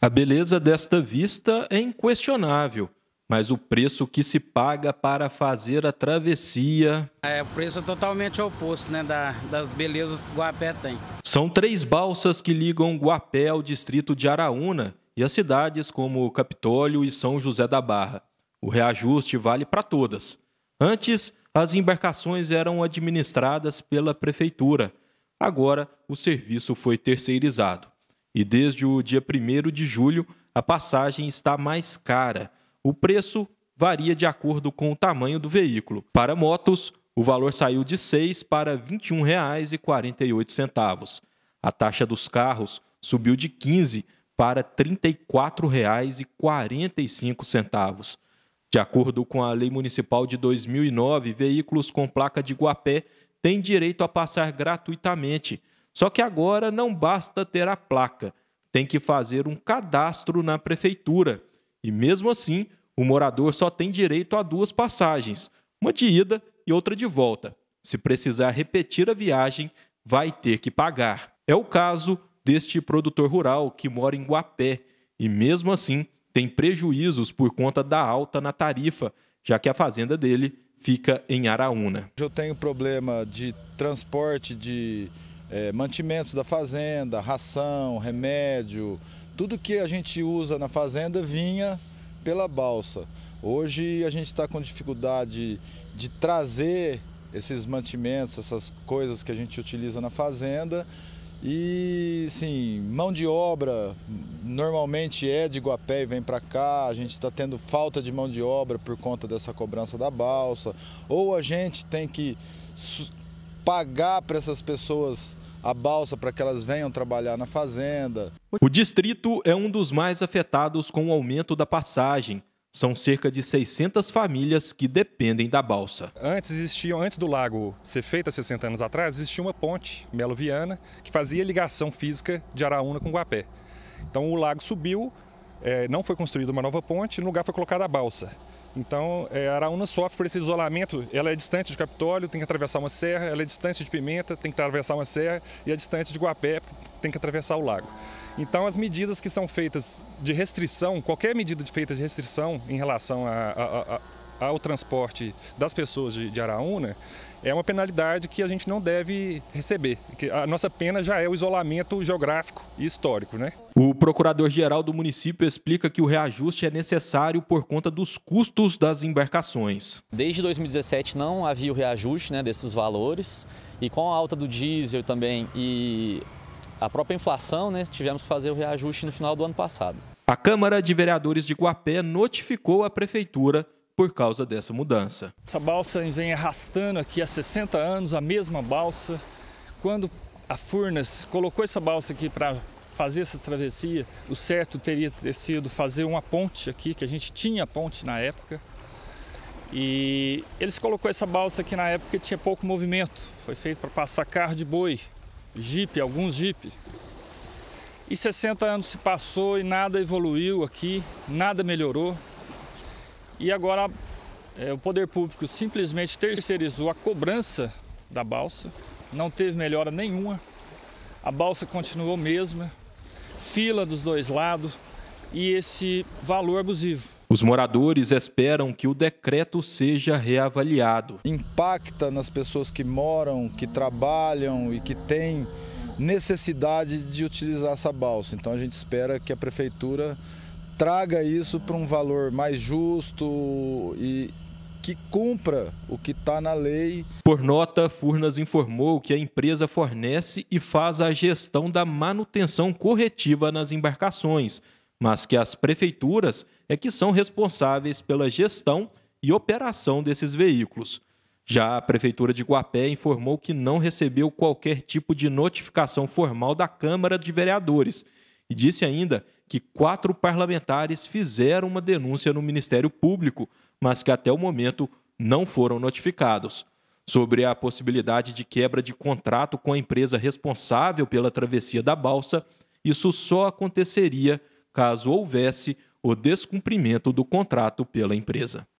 A beleza desta vista é inquestionável, mas o preço que se paga para fazer a travessia. É, o preço é totalmente oposto né, da, das belezas que Guapé tem. São três balsas que ligam Guapé ao distrito de Araúna e as cidades como Capitólio e São José da Barra. O reajuste vale para todas. Antes, as embarcações eram administradas pela prefeitura. Agora, o serviço foi terceirizado e desde o dia 1 de julho a passagem está mais cara. O preço varia de acordo com o tamanho do veículo. Para motos, o valor saiu de R$ 6,00 para R$ 21,48. A taxa dos carros subiu de 15 para R$ 34,45. De acordo com a Lei Municipal de 2009, veículos com placa de Guapé têm direito a passar gratuitamente só que agora não basta ter a placa, tem que fazer um cadastro na prefeitura. E mesmo assim, o morador só tem direito a duas passagens, uma de ida e outra de volta. Se precisar repetir a viagem, vai ter que pagar. É o caso deste produtor rural que mora em Guapé e, mesmo assim, tem prejuízos por conta da alta na tarifa, já que a fazenda dele fica em Araúna. Eu tenho problema de transporte de é, mantimentos da fazenda, ração, remédio, tudo que a gente usa na fazenda vinha pela balsa. Hoje a gente está com dificuldade de trazer esses mantimentos, essas coisas que a gente utiliza na fazenda. E sim, mão de obra normalmente é de Guapé e vem para cá. A gente está tendo falta de mão de obra por conta dessa cobrança da balsa, ou a gente tem que pagar para essas pessoas a balsa para que elas venham trabalhar na fazenda. O distrito é um dos mais afetados com o aumento da passagem. São cerca de 600 famílias que dependem da balsa. Antes existia, antes do lago ser feito há 60 anos atrás, existia uma ponte, Melo Viana, que fazia ligação física de Araúna com Guapé. Então o lago subiu, é, não foi construída uma nova ponte, no lugar foi colocada a balsa. Então, é, Araúna sofre por esse isolamento. Ela é distante de Capitólio, tem que atravessar uma serra, ela é distante de Pimenta, tem que atravessar uma serra, e é distante de Guapé, tem que atravessar o lago. Então, as medidas que são feitas de restrição, qualquer medida feita de restrição em relação a, a, a ao transporte das pessoas de, de Araúna é uma penalidade que a gente não deve receber. A nossa pena já é o isolamento geográfico e histórico. Né? O procurador-geral do município explica que o reajuste é necessário por conta dos custos das embarcações. Desde 2017 não havia o reajuste né, desses valores e com a alta do diesel também e a própria inflação, né, tivemos que fazer o reajuste no final do ano passado. A Câmara de Vereadores de Guapé notificou a Prefeitura por causa dessa mudança. Essa balsa vem arrastando aqui há 60 anos, a mesma balsa. Quando a Furnas colocou essa balsa aqui para fazer essa travessia, o certo teria sido fazer uma ponte aqui, que a gente tinha ponte na época. E eles colocou essa balsa aqui na época que tinha pouco movimento. Foi feito para passar carro de boi, jipe, alguns jipe. E 60 anos se passou e nada evoluiu aqui, nada melhorou. E agora é, o poder público simplesmente terceirizou a cobrança da balsa, não teve melhora nenhuma, a balsa continuou mesma, fila dos dois lados e esse valor abusivo. Os moradores esperam que o decreto seja reavaliado. Impacta nas pessoas que moram, que trabalham e que têm necessidade de utilizar essa balsa. Então a gente espera que a prefeitura traga isso para um valor mais justo e que cumpra o que está na lei. Por nota, Furnas informou que a empresa fornece e faz a gestão da manutenção corretiva nas embarcações, mas que as prefeituras é que são responsáveis pela gestão e operação desses veículos. Já a Prefeitura de Guapé informou que não recebeu qualquer tipo de notificação formal da Câmara de Vereadores e disse ainda que quatro parlamentares fizeram uma denúncia no Ministério Público, mas que até o momento não foram notificados. Sobre a possibilidade de quebra de contrato com a empresa responsável pela travessia da balsa, isso só aconteceria caso houvesse o descumprimento do contrato pela empresa.